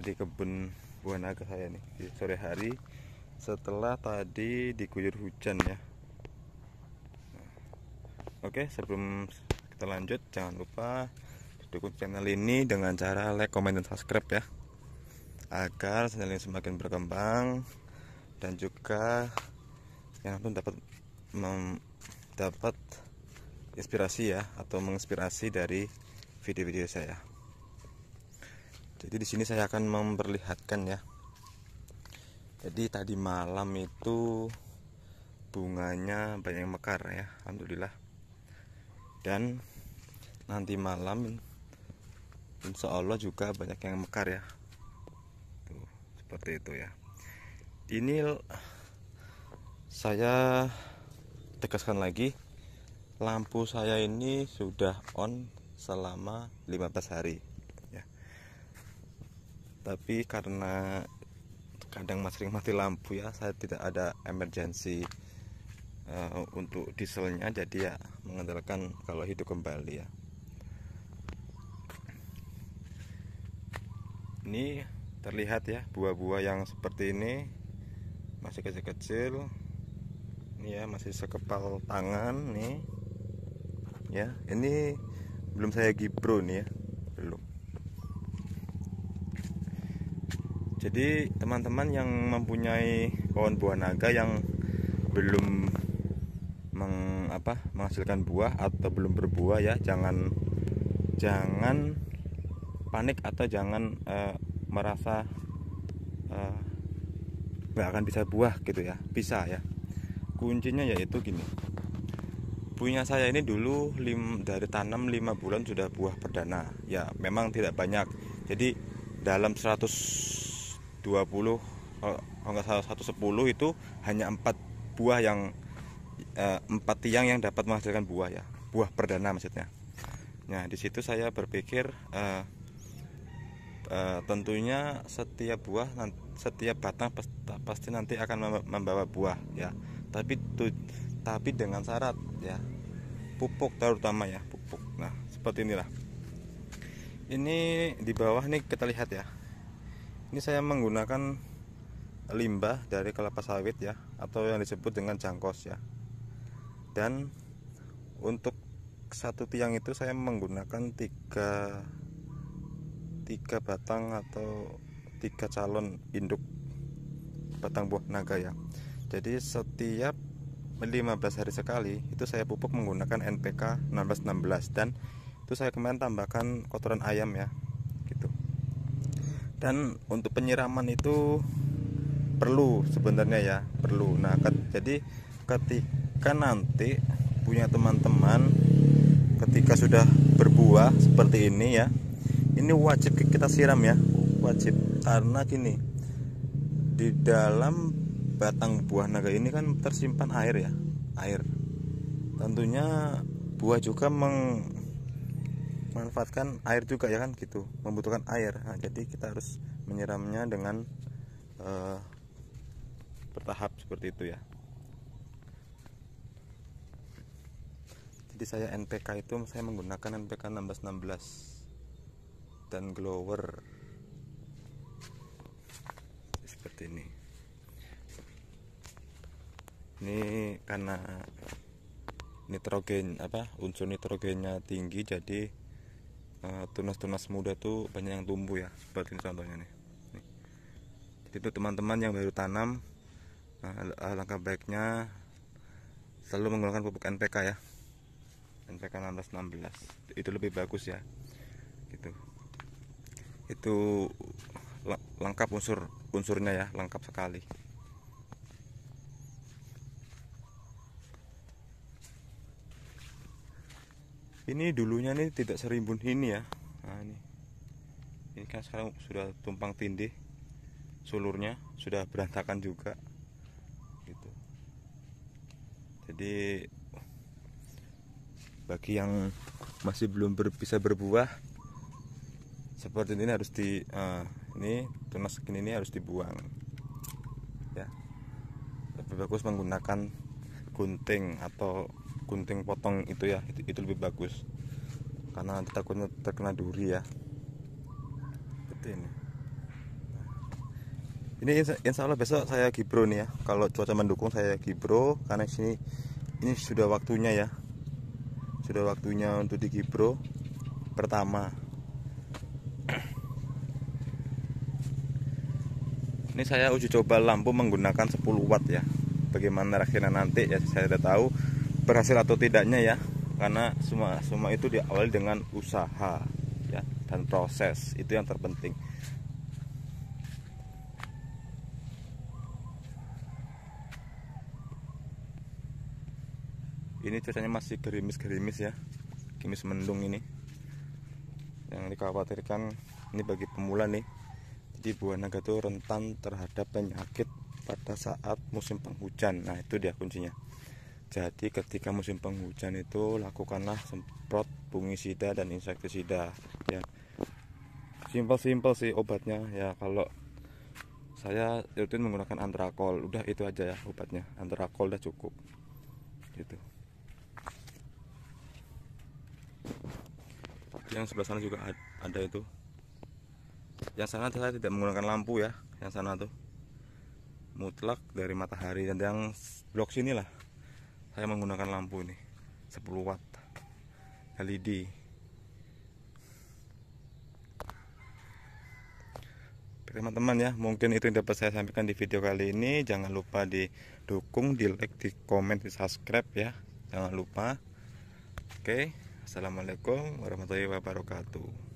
di kebun buah naga saya nih di sore hari setelah tadi diguyur hujan ya nah, oke sebelum kita lanjut jangan lupa dukung channel ini dengan cara like, comment, dan subscribe ya agar channel ini semakin berkembang dan juga yang pun dapat mendapat inspirasi ya atau menginspirasi dari video-video saya Gitu. jadi di sini saya akan memperlihatkan ya jadi tadi malam itu bunganya banyak mekar ya Alhamdulillah dan nanti malam Insya Allah juga banyak yang mekar ya Tuh, seperti itu ya ini saya tegaskan lagi lampu saya ini sudah on selama 15 hari tapi karena kadang masih sering mati lampu ya saya tidak ada emergensi uh, untuk dieselnya jadi ya mengandalkan kalau hidup kembali ya ini terlihat ya buah-buah yang seperti ini masih kecil-kecil ini ya masih sekepal tangan nih ya ini belum saya gibro nih ya belum jadi teman-teman yang mempunyai pohon buah naga yang belum meng, apa, menghasilkan buah atau belum berbuah ya jangan jangan panik atau jangan uh, merasa eh, nggak uh, akan bisa buah gitu ya bisa ya kuncinya yaitu gini punya saya ini dulu lim, dari tanam 5 bulan sudah buah perdana ya memang tidak banyak jadi dalam 100 20 kalau nggak salah 110 itu hanya empat buah yang eh, empat tiang yang dapat menghasilkan buah ya buah perdana maksudnya nah di situ saya berpikir eh, eh, tentunya setiap buah setiap batang pasti nanti akan membawa buah ya tapi tu, tapi dengan syarat ya pupuk terutama ya pupuk nah seperti inilah ini di bawah nih kita lihat ya ini saya menggunakan limbah dari kelapa sawit ya atau yang disebut dengan jangkos ya dan untuk satu tiang itu saya menggunakan tiga tiga batang atau tiga calon induk batang buah naga ya jadi setiap 15 hari sekali itu saya pupuk menggunakan NPK 1616 dan itu saya kemarin tambahkan kotoran ayam ya dan untuk penyiraman itu perlu sebenarnya ya perlu nah ket, jadi ketika nanti punya teman-teman ketika sudah berbuah seperti ini ya ini wajib kita siram ya wajib karena gini di dalam batang buah naga ini kan tersimpan air ya air tentunya buah juga meng manfaatkan air juga ya kan gitu membutuhkan air nah, jadi kita harus menyiramnya dengan uh, bertahap seperti itu ya jadi saya NPK itu saya menggunakan NPK 1616 dan glower seperti ini ini karena nitrogen apa unsur nitrogennya tinggi jadi Eh, tunas-tunas muda tuh banyak yang tumbuh ya seperti ini contohnya nih, jadi itu teman-teman yang baru tanam uh, langkah baiknya selalu menggunakan pupuk NPK ya NPK 1616 itu lebih bagus ya gitu itu lengkap unsur unsurnya ya lengkap sekali ini dulunya nih tidak serimbun ini ya nah ini ini kan sekarang sudah tumpang tindih sulurnya sudah berantakan juga gitu jadi bagi yang masih belum ber, bisa berbuah seperti ini harus di uh, ini tunas segini ini harus dibuang ya lebih bagus menggunakan gunting atau gunting potong itu ya itu, itu lebih bagus karena nanti takutnya terkena duri ya seperti ini nah, ini insya, Allah besok saya gibro nih ya kalau cuaca mendukung saya gibro karena sini ini sudah waktunya ya sudah waktunya untuk di gibro pertama ini saya uji coba lampu menggunakan 10 watt ya bagaimana akhirnya nanti ya saya tidak tahu berhasil atau tidaknya ya karena semua semua itu diawali dengan usaha ya dan proses itu yang terpenting ini cuacanya masih gerimis-gerimis ya gerimis mendung ini yang dikhawatirkan ini bagi pemula nih jadi buah naga itu rentan terhadap penyakit pada saat musim penghujan nah itu dia kuncinya jadi ketika musim penghujan itu lakukanlah semprot fungisida dan insektisida ya. Simpel-simpel sih obatnya ya kalau saya rutin menggunakan antrakol. Udah itu aja ya obatnya. Antrakol udah cukup. Gitu. Yang sebelah sana juga ada itu. Yang sana saya tidak menggunakan lampu ya, yang sana tuh. Mutlak dari matahari dan yang blok sinilah saya menggunakan lampu ini 10 watt LED teman-teman ya mungkin itu yang dapat saya sampaikan di video kali ini jangan lupa didukung di like di komen di subscribe ya jangan lupa oke assalamualaikum warahmatullahi wabarakatuh